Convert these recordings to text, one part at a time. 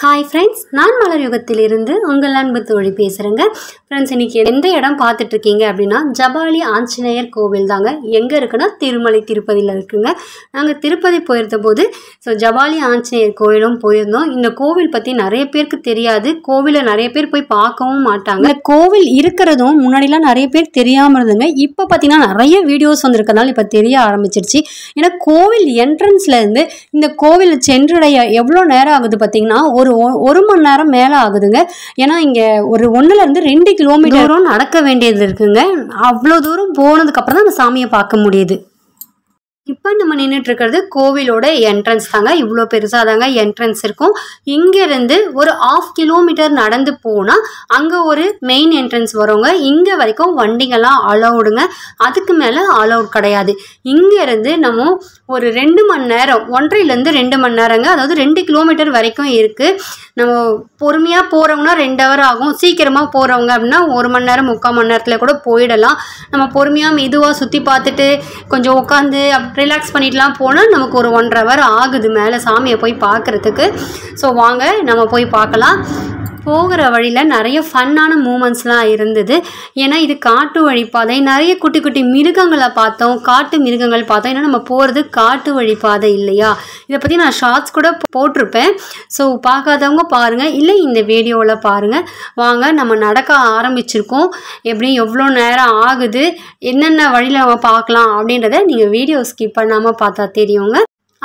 hi friends நான் மலர் யுகத்திலிருந்து உங்கள் அன்பு தோழி பேசுகிறேங்க ஃப்ரெண்ட்ஸ் இன்றைக்கி எந்த இடம் பார்த்துட்ருக்கீங்க அப்படின்னா ஜபாலி ஆஞ்சநேயர் கோவில் தாங்க எங்கே இருக்குன்னா திருமலை திருப்பதியில் இருக்குங்க நாங்கள் திருப்பதி போயிருந்த போது ஸோ ஜபாலி ஆஞ்சநேயர் கோவிலும் போயிருந்தோம் இந்த கோவில் பற்றி நிறைய பேருக்கு தெரியாது கோவிலை நிறைய பேர் போய் பார்க்கவும் மாட்டாங்க கோவில் இருக்கிறதும் முன்னாடிலாம் நிறைய பேர் தெரியாமல் இருந்தாங்க இப்போ பார்த்தீங்கன்னா நிறைய வீடியோஸ் வந்திருக்கனால இப்போ தெரிய ஆரம்பிச்சிருச்சு ஏன்னா கோவில் என்ட்ரன்ஸ்லேருந்து இந்த கோவில் சென்றடைய எவ்வளோ நேரம் ஆகுது பார்த்தீங்கன்னா ஒரு ஒரு ஒரு மணி நேரம் மேலே ஆகுதுங்க ஏன்னா இங்கே ஒரு ஒன்றுலேருந்து ரெண்டு கிலோமீட்டரும் நடக்க வேண்டியது இருக்குங்க அவ்வளோ தூரம் போனதுக்கப்புறம் தான் அந்த சாமியை பார்க்க முடியுது இப்போ நம்ம நின்றுட்டு இருக்கிறது கோவிலோட என்ட்ரன்ஸ் தாங்க இவ்வளோ பெருசாக தாங்க என்ட்ரன்ஸ் இருக்கும் இங்கேருந்து ஒரு ஆஃப் கிலோமீட்டர் நடந்து போனால் அங்கே ஒரு மெயின் என்ட்ரன்ஸ் வரவங்க இங்கே வரைக்கும் வண்டிங்கெல்லாம் அலௌடுங்க அதுக்கு மேலே அலௌட் கிடையாது இங்கேருந்து நம்ம ஒரு ரெண்டு மணி நேரம் ஒன்றரைலேருந்து ரெண்டு மணி நேரங்க அதாவது ரெண்டு கிலோமீட்டர் வரைக்கும் இருக்குது நம்ம பொறுமையாக போகிறவங்கன்னா ரெண்டு ஹவர் ஆகும் சீக்கிரமாக போகிறவங்க அப்படின்னா ஒரு மணி நேரம் முக்கால் மணி நேரத்தில் கூட போயிடலாம் நம்ம பொறுமையாக மெதுவாக சுற்றி பார்த்துட்டு கொஞ்சம் உட்காந்து ரிலாக்ஸ் பண்ணிட்டுலாம் போனால் நமக்கு ஒரு ஒன்றரை ஹவர் ஆகுது மேலே சாமியை போய் பார்க்குறதுக்கு ஸோ வாங்க நம்ம போய் பார்க்கலாம் போகிற வழியில் நிறைய ஃபன்னான மூமெண்ட்ஸ்லாம் இருந்தது ஏன்னா இது காட்டு வழிபாதை நிறைய குட்டி குட்டி மிருகங்களை பார்த்தோம் காட்டு மிருகங்கள் பார்த்தோம் ஏன்னா நம்ம போகிறது காட்டு வழிபாதை இல்லையா இதை பற்றி நான் ஷார்ட்ஸ் கூட போட்டிருப்பேன் ஸோ பார்க்காதவங்க பாருங்கள் இல்லை இந்த வீடியோவில் பாருங்கள் வாங்க நம்ம நடக்க ஆரம்பிச்சிருக்கோம் எப்படி எவ்வளோ நேரம் ஆகுது என்னென்ன வழியில் நம்ம பார்க்கலாம் அப்படின்றத நீங்கள் வீடியோ ஸ்கிப் பண்ணாமல் பார்த்தா தெரியுங்க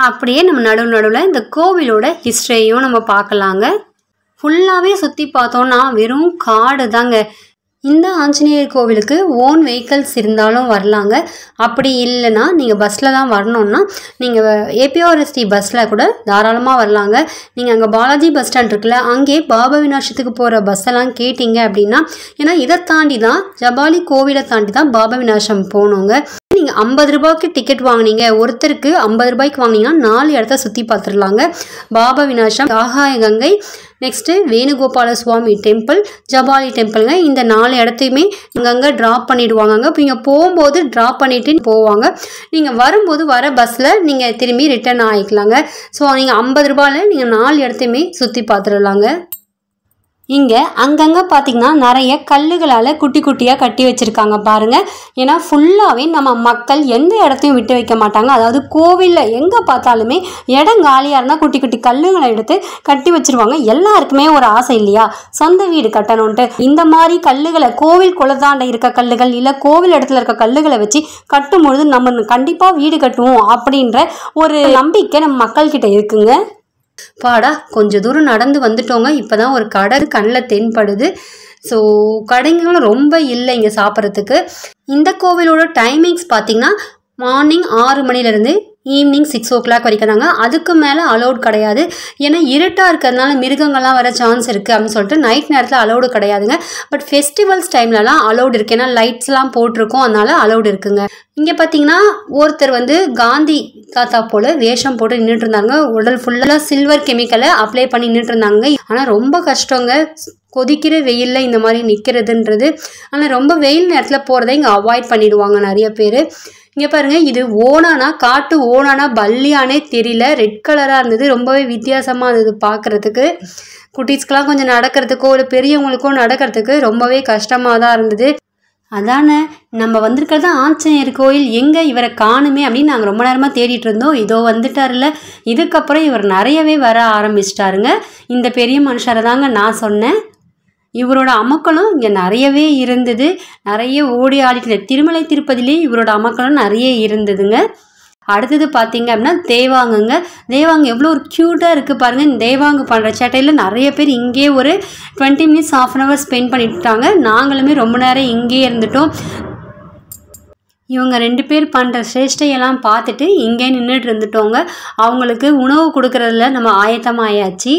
அப்படியே நம்ம நடுவு நடுவில் இந்த கோவிலோட ஹிஸ்டரியையும் நம்ம பார்க்கலாங்க ஃபுல்லாகவே சுற்றி பார்த்தோன்னா வெறும் காடு தாங்க இந்த ஆஞ்சநேயர் கோவிலுக்கு ஓன் வெஹிக்கல்ஸ் இருந்தாலும் வரலாங்க அப்படி இல்லைன்னா நீங்கள் பஸ்ஸில் தான் வரணும்னா நீங்கள் ஏபிஆர்எஸ்டி பஸ்ஸில் கூட தாராளமாக வரலாங்க நீங்கள் அங்கே பாலாஜி பஸ் ஸ்டாண்ட் இருக்குல்ல அங்கே பாபா விநாசத்துக்கு போகிற பஸ்ஸெல்லாம் கேட்டிங்க அப்படின்னா ஏன்னா இதை தாண்டி தான் ஜபாலி கோவிலை தாண்டி தான் பாபா விநாசம் போகணுங்க நீங்கள் ஐம்பது ரூபாய்க்கு டிக்கெட் வாங்கினீங்க ஒருத்தருக்கு ஐம்பது ரூபாய்க்கு வாங்கினீங்கன்னா நாலு இடத்த சுற்றி பார்த்துடலாங்க Papavinasam Akasa Ganga next Venugopala Swamy temple Japali டெம்பிளுங்க இந்த நாலு இடத்தையுமே அங்கங்கே ட்ராப் பண்ணிவிடுவாங்க இப்போ இங்கே போகும்போது ட்ராப் பண்ணிவிட்டு போவாங்க நீங்கள் வரும்போது வர பஸ்ஸில் நீங்கள் திரும்பி ரிட்டர்ன் ஆகிக்கலாங்க ஸோ நீங்கள் ஐம்பது ரூபாயில் நீங்கள் நாலு இடத்தையுமே சுற்றி பார்த்துடலாங்க இங்கே அங்கங்கே பாத்தீங்கன்னா நிறைய கல்லுகளால் குட்டி குட்டியாக கட்டி வச்சுருக்காங்க பாருங்கள் ஏன்னா ஃபுல்லாகவே நம்ம மக்கள் எந்த இடத்தையும் விட்டு வைக்க மாட்டாங்க அதாவது கோவிலில் எங்கே பார்த்தாலுமே இடம் காலியாக இருந்தால் குட்டி குட்டி கல்லுகளை எடுத்து கட்டி வச்சிருவாங்க எல்லாருக்குமே ஒரு ஆசை இல்லையா சொந்த வீடு கட்டணுன்ட்டு இந்த மாதிரி கல்லுகளை கோவில் குலதாண்டை இருக்க கல்லுகள் இல்லை கோவில் இடத்துல இருக்க கல்லுகளை வச்சு கட்டும் பொழுது நம்ம கண்டிப்பாக வீடு கட்டுவோம் அப்படின்ற ஒரு நம்பிக்கை நம்ம மக்கள்கிட்ட இருக்குங்க பாடா கொஞ்சம் தூரம் நடந்து வந்துட்டோங்க இப்போ தான் ஒரு கடை கண்ணில் தென்படுது ஸோ கடைங்களும் ரொம்ப இல்லை இங்கே சாப்பிட்றதுக்கு இந்த கோவிலோட டைமிங்ஸ் பார்த்தீங்கன்னா மார்னிங் ஆறு மணிலேருந்து ஈவினிங் சிக்ஸ் ஓ கிளாக் வரைக்கும் தாங்க அதுக்கு மேலே அலௌட் கிடையாது ஏன்னா இருட்டாக இருக்கிறதுனால மிருகங்கள்லாம் வர சான்ஸ் இருக்குது அப்படின்னு சொல்லிட்டு நைட் நேரத்தில் அலௌடு கிடையாதுங்க பட் ஃபெஸ்டிவல்ஸ் டைம்லலாம் அலௌடு இருக்குது ஏன்னா லைட்ஸ்லாம் போட்டிருக்கோம் அதனால் அலௌடு இருக்குங்க இங்கே பார்த்தீங்கன்னா ஒருத்தர் வந்து காந்தி தாத்தா போல் வேஷம் போட்டு நின்றுட்டு இருந்தாங்க உடல் ஃபுல்லாக சில்வர் கெமிக்கலை அப்ளை பண்ணி நின்றுட்டு இருந்தாங்க ஆனால் ரொம்ப கஷ்டங்க கொதிக்கிற வெயிலில் இந்த மாதிரி நிற்கிறதுன்றது ஆனால் ரொம்ப வெயில் நேரத்தில் போகிறத இங்கே அவாய்ட் பண்ணிடுவாங்க நிறைய பேர் இங்கே பாருங்கள் இது ஓனானா காட்டு ஓனானா பல்லியானே தெரியல ரெட் கலராக இருந்தது ரொம்பவே வித்தியாசமாக இருந்தது பார்க்குறதுக்கு குட்டீஸ்க்கெலாம் கொஞ்சம் நடக்கிறதுக்கோ இல்லை பெரியவங்களுக்கோ நடக்கிறதுக்கு ரொம்பவே கஷ்டமாக தான் இருந்தது அதான நம்ம வந்திருக்கிறது ஆஞ்சநேயர் கோயில் எங்கே இவரை காணுமே அப்படின்னு நாங்கள் ரொம்ப நேரமாக தேடிட்டு இருந்தோம் இதோ வந்துட்டார்ல இதுக்கப்புறம் இவர் நிறையவே வர ஆரம்பிச்சிட்டாருங்க இந்த பெரிய மனுஷரை தாங்க நான் சொன்னேன் இவரோட அமக்களும் இங்கே நிறையவே இருந்தது நிறைய ஓடி ஆடிக்கல திருமலை திருப்பதிலே இவரோட அமக்களும் நிறைய இருந்ததுங்க அடுத்தது பார்த்தீங்க அப்படின்னா தேவாங்குங்க தேவாங்க எவ்வளோ ஒரு க்யூட்டாக இருக்குது பாருங்கள் இந்த தேவாங்கு பண்ணுற சேட்டையில் நிறைய பேர் இங்கே ஒரு twenty minutes of an hour spend பண்ணிட்டாங்க நாங்களுமே ரொம்ப நேரம் இங்கேயே இருந்துட்டோம் இவங்க ரெண்டு பேர் பண்ணுற சிரேஷ்டையெல்லாம் பார்த்துட்டு இங்கே நின்றுட்டு இருந்துட்டோங்க அவங்களுக்கு உணவு கொடுக்குறதுல நம்ம ஆயத்தமாயாச்சு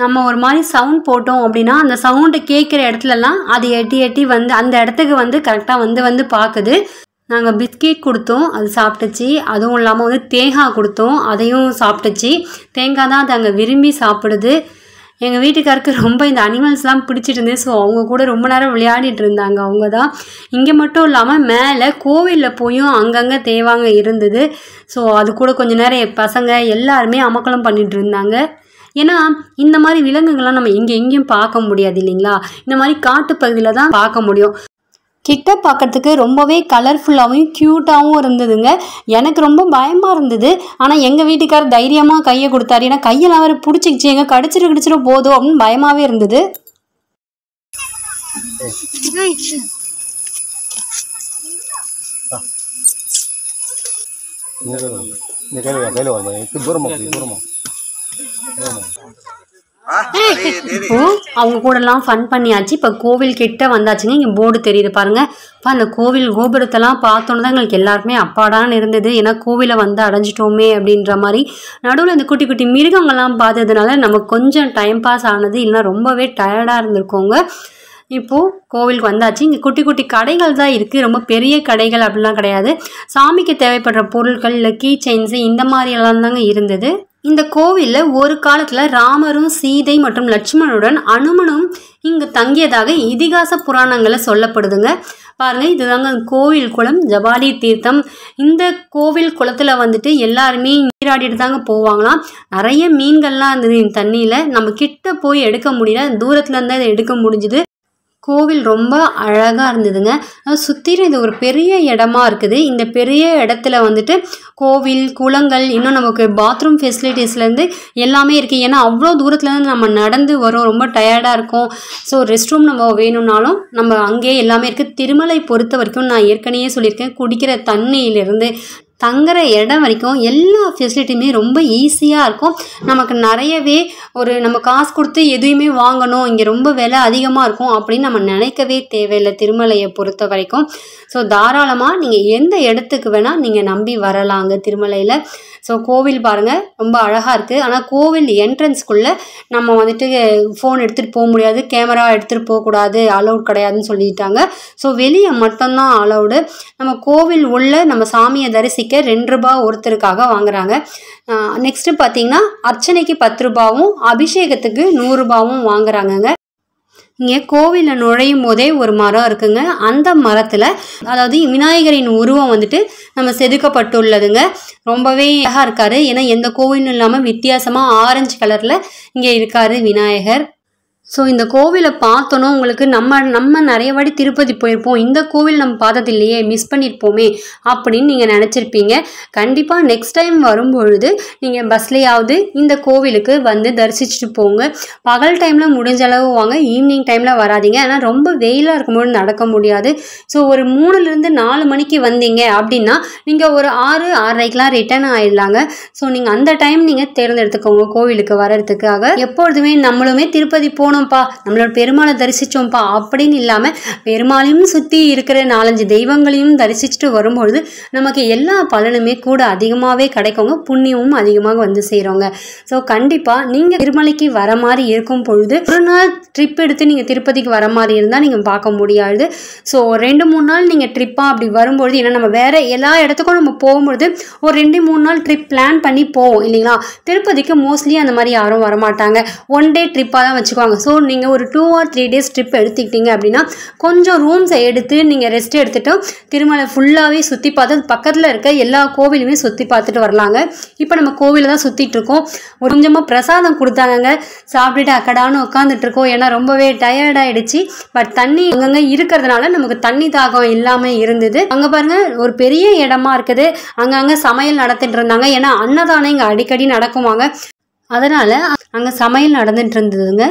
நம்ம ஒரு மாதிரி சவுண்ட் போட்டோம் அப்படின்னா அந்த சவுண்டு கேட்குற இடத்துலலாம் அது எட்டி எட்டி வந்து அந்த இடத்துக்கு வந்து கரெக்டாக வந்து வந்து பார்க்குது நாங்கள் பிஸ்கெட் கொடுத்தோம் அது சாப்பிட்டுச்சு அதுவும் இல்லாமல் வந்து தேங்காய் கொடுத்தோம் அதையும் சாப்பிட்டுச்சு தேங்காய் தான் அது அங்கே விரும்பி சாப்பிடுது எங்கள் வீட்டுக்காருக்கு ரொம்ப இந்த அனிமல்ஸ்லாம் பிடிச்சிட்டு இருந்தேன் ஸோ அவங்க கூட ரொம்ப நேரம் விளையாடிட்டு இருந்தாங்க அவங்க தான் இங்கே மட்டும் இல்லாமல் மேலே கோவிலில் போயும் அங்கங்கே தேவாங்க இருந்தது ஸோ அது கூட கொஞ்சம் நேரம் பசங்க எல்லாருமே அமக்கலம் பண்ணிகிட்டு இருந்தாங்க ஏன்னா இந்த மாதிரி விலங்குகள்லாம் நம்ம எங்கே எங்கேயும் பார்க்க முடியாது இல்லைங்களா இந்த மாதிரி பகுதியில் தான் பார்க்க முடியும் கிட்ட பார்க்குறதுக்கு ரொம்பவே கலர்ஃபுல்லாகவும் க்யூட்டாகவும் இருந்ததுங்க எனக்கு ரொம்ப பயமாக இருந்தது ஆனால் எங்கள் வீட்டுக்காரர் தைரியமாக கையை கொடுத்தாரு ஏன்னா கையெல்லாம் வேறு பிடிச்சிக்கிச்சு எங்கே கடிச்சிரு கடிச்சிட போதும் அப்படின்னு பயமாகவே இருந்தது கையில் கையில் அவங்க கூடலாம் ஃபன் பண்ணியாச்சு இப்போ கோவில் கிட்ட வந்தாச்சுங்க இங்கே போர்டு தெரியுது பாருங்க இப்போ அந்த கோவில் கோபுரத்தெல்லாம் பார்த்தோன்னு தான் எங்களுக்கு எல்லாருமே அப்பாடான்னு இருந்தது ஏன்னா கோவிலை வந்து அடைஞ்சிட்டோமே அப்படின்ற மாதிரி நடுவில் இந்த குட்டி குட்டி மிருகங்கள்லாம் பார்த்ததுனால நமக்கு கொஞ்சம் டைம் பாஸ் ஆனது இல்லைன்னா ரொம்பவே டயர்டாக இருந்திருக்கோங்க இப்போது கோவிலுக்கு வந்தாச்சு இங்கே குட்டி குட்டி கடைகள் தான் இருக்குது ரொம்ப பெரிய கடைகள் அப்படிலாம் கிடையாது சாமிக்கு தேவைப்படுற பொருட்கள் இல்லை கீ செயின்ஸு இந்த மாதிரியெல்லாம் தாங்க இருந்தது இந்த கோவிலில் ஒரு காலத்தில் ராமரும் சீதை மற்றும் லட்சுமணுடன் அனுமனும் இங்கு தங்கியதாக இதிகாச புராணங்களை சொல்லப்படுதுங்க பாருங்கள் இதுதாங்க கோவில் குளம் ஜபாலி தீர்த்தம் இந்த கோவில் குளத்தில் வந்துட்டு எல்லாருமே நீராடிட்டு தாங்க போவாங்களாம் நிறைய மீன்கள்லாம் இருந்தது தண்ணியில் நம்ம கிட்ட போய் எடுக்க முடியல தூரத்துலேருந்து இருந்தால் எடுக்க முடிஞ்சுது கோவில் ரொம்ப அழகாக இருந்ததுங்க சுற்றிலும் இது ஒரு பெரிய இடமா இருக்குது இந்த பெரிய இடத்துல வந்துட்டு கோவில் குளங்கள் இன்னும் நமக்கு பாத்ரூம் ஃபெசிலிட்டிஸ்லேருந்து எல்லாமே இருக்குது ஏன்னா அவ்வளோ தூரத்துலேருந்து நம்ம நடந்து வரோம் ரொம்ப டயர்டாக இருக்கும் ஸோ ரெஸ்ட் ரூம் நம்ம வேணும்னாலும் நம்ம அங்கேயே எல்லாமே இருக்குது திருமலை பொறுத்த வரைக்கும் நான் ஏற்கனவே சொல்லியிருக்கேன் குடிக்கிற தண்ணியிலேருந்து தங்குற இடம் வரைக்கும் எல்லா ஃபெசிலிட்டியுமே ரொம்ப ஈஸியாக இருக்கும் நமக்கு நிறையவே ஒரு நம்ம காசு கொடுத்து எதுவுமே வாங்கணும் இங்கே ரொம்ப விலை அதிகமாக இருக்கும் அப்படின்னு நம்ம நினைக்கவே தேவையில்லை திருமலையை பொறுத்த வரைக்கும் ஸோ தாராளமாக நீங்கள் எந்த இடத்துக்கு வேணால் நீங்கள் நம்பி வரலாங்க திருமலையில் ஸோ கோவில் பாருங்கள் ரொம்ப அழகாக இருக்குது ஆனால் கோவில் என்ட்ரன்ஸ்குள்ளே நம்ம வந்துட்டு ஃபோன் எடுத்துகிட்டு போக முடியாது கேமரா எடுத்துகிட்டு போகக்கூடாது அலௌட் கிடையாதுன்னு சொல்லிட்டாங்க ஸோ வெளியே மட்டும்தான் அலௌடு நம்ம கோவில் உள்ள நம்ம சாமியை தரிசிக்க நம்பிக்கை ரெண்டு ரூபா ஒருத்தருக்காக வாங்குறாங்க நெக்ஸ்ட்டு பார்த்தீங்கன்னா அர்ச்சனைக்கு பத்து ரூபாவும் அபிஷேகத்துக்கு நூறுரூபாவும் வாங்குறாங்கங்க இங்கே கோவிலில் நுழையும் போதே ஒரு மரம் இருக்குங்க அந்த மரத்தில் அதாவது விநாயகரின் உருவம் வந்துட்டு நம்ம செதுக்கப்பட்டுள்ளதுங்க ரொம்பவே அழகாக இருக்கார் ஏன்னா எந்த கோவிலும் இல்லாமல் வித்தியாசமாக ஆரஞ்சு கலரில் இங்கே இருக்கார் விநாயகர் ஸோ இந்த கோவிலை பார்த்தோன்னா உங்களுக்கு நம்ம நம்ம நிறைய வாடி திருப்பதி போயிருப்போம் இந்த கோவில் நம்ம பார்த்தது இல்லையே மிஸ் பண்ணியிருப்போமே அப்படின்னு நீங்கள் நினச்சிருப்பீங்க கண்டிப்பாக நெக்ஸ்ட் டைம் வரும்பொழுது நீங்கள் பஸ்லேயாவது இந்த கோவிலுக்கு வந்து தரிசிச்சுட்டு போங்க பகல் டைமில் முடிஞ்ச அளவு வாங்க ஈவினிங் டைமில் வராதிங்க ஏன்னா ரொம்ப வெயிலாக இருக்கும்போது நடக்க முடியாது ஸோ ஒரு மூணுலேருந்து நாலு மணிக்கு வந்தீங்க அப்படின்னா நீங்கள் ஒரு ஆறு ஆறரைக்கெலாம் ரிட்டர்ன் ஆயிடலாங்க ஸோ நீங்கள் அந்த டைம் நீங்கள் தேர்ந்தெடுத்துக்கோங்க கோவிலுக்கு வர்றதுக்காக எப்பொழுதுமே நம்மளுமே திருப்பதி போனோம் தரிசிச்சோம்ப்பா நம்மளோட பெருமாளை தரிசித்தோம்ப்பா அப்படின்னு இல்லாமல் பெருமாளையும் சுற்றி இருக்கிற நாலஞ்சு தெய்வங்களையும் தரிசிச்சுட்டு வரும்பொழுது நமக்கு எல்லா பலனுமே கூட அதிகமாகவே கிடைக்கவங்க புண்ணியமும் அதிகமாக வந்து செய்கிறோங்க ஸோ கண்டிப்பாக நீங்கள் திருமலைக்கு வர மாதிரி இருக்கும் பொழுது ஒரு நாள் ட்ரிப் எடுத்து நீங்கள் திருப்பதிக்கு வர மாதிரி இருந்தால் நீங்கள் பார்க்க முடியாது ஸோ ரெண்டு மூணு நாள் நீங்கள் ட்ரிப்பாக அப்படி வரும்பொழுது ஏன்னா நம்ம வேறு எல்லா இடத்துக்கும் நம்ம போகும்பொழுது ஒரு ரெண்டு மூணு நாள் ட்ரிப் பிளான் பண்ணி போவோம் இல்லைங்களா திருப்பதிக்கு மோஸ்ட்லி அந்த மாதிரி யாரும் வரமாட்டாங்க ஒன் டே ட்ரிப்பாக தான் வச்சுக்குவாங்க ஸோ ஸோ நீங்கள் ஒரு two or three days trip எடுத்துக்கிட்டீங்க அப்படின்னா கொஞ்சம் ரூம்ஸை எடுத்து நீங்கள் ரெஸ்ட் எடுத்துகிட்டு திருமலை ஃபுல்லாகவே சுற்றி பார்த்து பக்கத்தில் இருக்க எல்லா கோவிலுமே சுற்றி பார்த்துட்டு வரலாங்க இப்போ நம்ம கோவிலில் தான் சுற்றிட்டுருக்கோம் கொஞ்சமாக பிரசாதம் கொடுத்தாங்க சாப்பிட்டுட்டு அக்கடானு உட்காந்துட்ருக்கோம் ஏன்னா ரொம்பவே டயர்டாகிடுச்சு பட் தண்ணி அங்கங்கே இருக்கிறதுனால நமக்கு தண்ணி தாகம் இல்லாமல் இருந்தது அங்கே பாருங்கள் ஒரு பெரிய இடமா இருக்குது அங்கங்கே சமையல் நடத்திட்டு இருந்தாங்க ஏன்னா அன்னதானம் இங்கே அடிக்கடி நடக்குவாங்க அதனால் அங்கே சமையல் நடந்துட்டு இருந்ததுங்க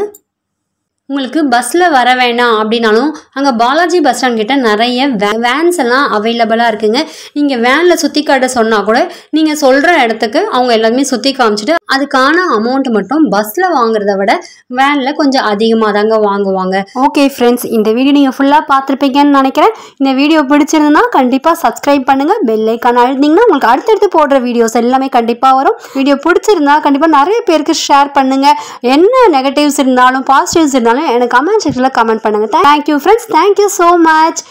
உங்களுக்கு பஸ்ஸில் வர வேணாம் அப்படின்னாலும் அங்கே பாலாஜி பஸ் ஸ்டாண்ட் கிட்ட நிறைய வேன்ஸ் எல்லாம் அவைலபிளாக இருக்குங்க நீங்கள் வேனில் சுற்றி காட்ட சொன்னால் கூட நீங்கள் சொல்கிற இடத்துக்கு அவங்க எல்லாருமே சுற்றி காமிச்சிட்டு அதுக்கான அமௌண்ட் மட்டும் பஸ்ஸில் வாங்குறத விட வேனில் கொஞ்சம் அதிகமாக தாங்க வாங்குவாங்க ஓகே ஃப்ரெண்ட்ஸ் இந்த வீடியோ நீங்கள் ஃபுல்லாக பார்த்துருப்பீங்கன்னு நினைக்கிறேன் இந்த வீடியோ பிடிச்சிருந்தா கண்டிப்பாக சப்ஸ்கிரைப் பண்ணுங்கள் பெல் ஐக்கான் அழுத்திங்கன்னா உங்களுக்கு அடுத்தடுத்து போடுற வீடியோஸ் எல்லாமே கண்டிப்பாக வரும் வீடியோ பிடிச்சிருந்தா கண்டிப்பாக நிறைய பேருக்கு ஷேர் பண்ணுங்கள் என்ன நெகட்டிவ்ஸ் இருந்தாலும் பாசிட்டிவ்ஸ் இருந்தாலும் எனக்கு கமெண்ட் செக்ஷனில் கமெண்ட் பண்ணுங்கள் thank you friends thank you so much